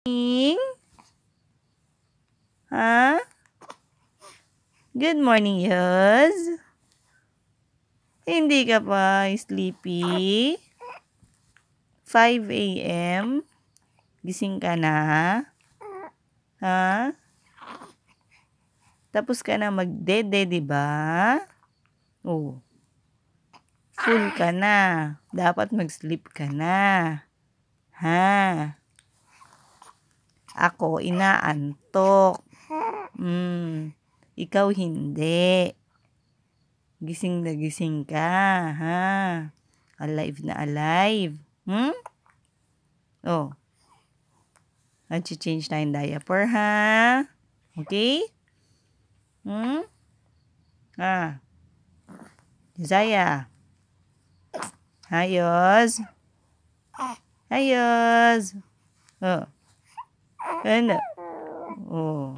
morning. Huh? Good morning, Yuz. Hindi ka pa sleepy. 5 a.m. Gising ka na. Ha? Tapos ka na magdede, di ba? Oh. Full ka na. Dapat mag-sleep ka na. Ha? Ako, inaantok. Mm. Ikaw hindi. Gising na gising ka, ha? Alive na alive. Hmm? Oh. Nag-change na yung diaper, ha? Okay? Hmm? Ah. Zaya. Ayos. Ayos. Oh. 真的，哦。